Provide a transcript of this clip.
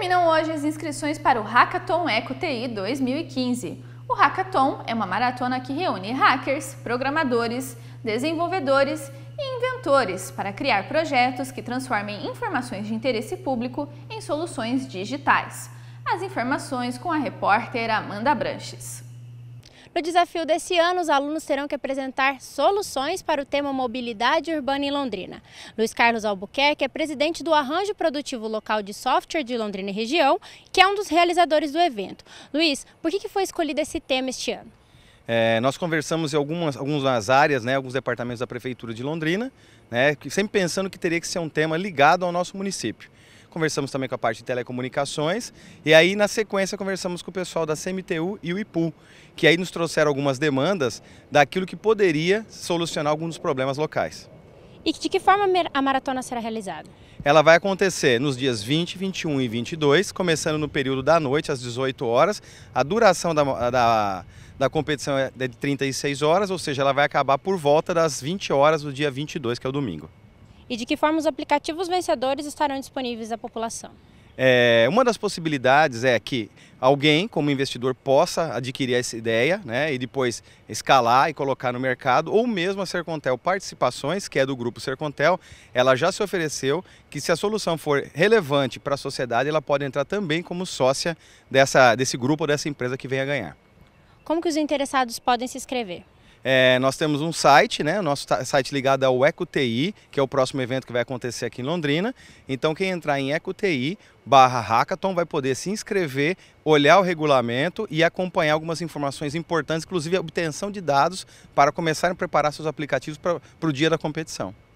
Terminam hoje as inscrições para o Hackathon EcoTI 2015. O Hackathon é uma maratona que reúne hackers, programadores, desenvolvedores e inventores para criar projetos que transformem informações de interesse público em soluções digitais. As informações com a repórter Amanda Branches. No desafio desse ano, os alunos terão que apresentar soluções para o tema mobilidade urbana em Londrina. Luiz Carlos Albuquerque é presidente do Arranjo Produtivo Local de Software de Londrina e Região, que é um dos realizadores do evento. Luiz, por que foi escolhido esse tema este ano? É, nós conversamos em algumas, algumas áreas, né, alguns departamentos da Prefeitura de Londrina, né, sempre pensando que teria que ser um tema ligado ao nosso município conversamos também com a parte de telecomunicações e aí na sequência conversamos com o pessoal da CMTU e o IPU, que aí nos trouxeram algumas demandas daquilo que poderia solucionar alguns dos problemas locais. E de que forma a maratona será realizada? Ela vai acontecer nos dias 20, 21 e 22, começando no período da noite, às 18 horas. A duração da, da, da competição é de 36 horas, ou seja, ela vai acabar por volta das 20 horas do dia 22, que é o domingo e de que forma os aplicativos vencedores estarão disponíveis à população. É, uma das possibilidades é que alguém, como investidor, possa adquirir essa ideia né, e depois escalar e colocar no mercado, ou mesmo a Sercontel Participações, que é do grupo Sercontel, ela já se ofereceu que se a solução for relevante para a sociedade, ela pode entrar também como sócia dessa, desse grupo, ou dessa empresa que vem a ganhar. Como que os interessados podem se inscrever? É, nós temos um site, né? Nosso site ligado ao EcoTI, que é o próximo evento que vai acontecer aqui em Londrina. Então quem entrar em EcoTI barra hackathon vai poder se inscrever, olhar o regulamento e acompanhar algumas informações importantes, inclusive a obtenção de dados para começarem a preparar seus aplicativos para o dia da competição.